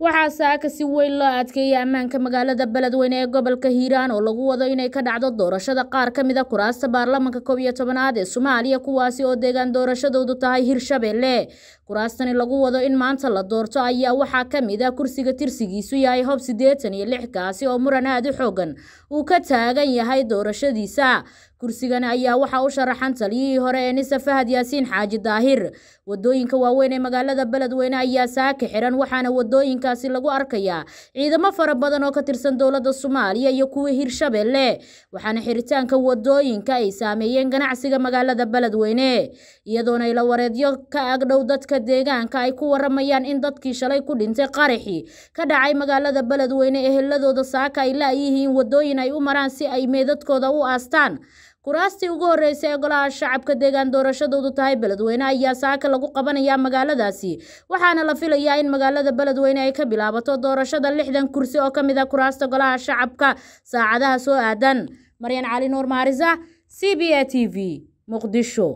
waxaa saaka si weyn loo adkeeyay ammaanka magaalada beledweyne ee gobolka hiiraan oo lagu wado inay ka dhacdo doorashada qaar ka a ah kuraasta baarlamanka koob iyo tobanaad ee soomaaliya kuwaasi oo deegaan doorashadoodu tahay hirshabelle kuraastani lagu wado in maanta la doorto ayaa waxaa ka mid ah kursiga tirsigiisu yahay hob siddeetan iyo lix kaasi oo muran aad u xoogan uu ka taagan yahay doorashadiisa kursigan ayaa waxa u sharaxan taliyihii hore ee nise fahad yaasiin xaaji daahir wadooyinka waaweyn ee magaalada beledweyne ayaa saaka xiran waxaana wadooyinkaasi lagu arkayaa ciidamo fara badan oo ka tirsan dowladda soomaaliya iyo kuwii hirshabelle waxaana xiritaanka wadooyinka ay saameeyeen ganacsiga magaalada beledweyne iyadoona ila wareedyo ka agdhow dadka deegaanka ay ku waramayaan in dadkii shalay ku dhintay qaraxi ka dhacay magaalada beledweyne eheladooda saaka ay la-yihiin wadooyin ay u maraan si ay meedadkooda u aastaan kuraastii ugu horreysay ee golaha shacabka deegaan doorashadoodu tahay beledweyne ayaa saaka lagu qabanayaa magaaladaasi waxaana la filayaa in magaalada beledweyne ay ka bilaabato doorashada lixdan kursi oo ka mid a ah kuraasta golaha shacabka saacadaha soo aadan maryan cali nuur maariza c b a t v muqdisho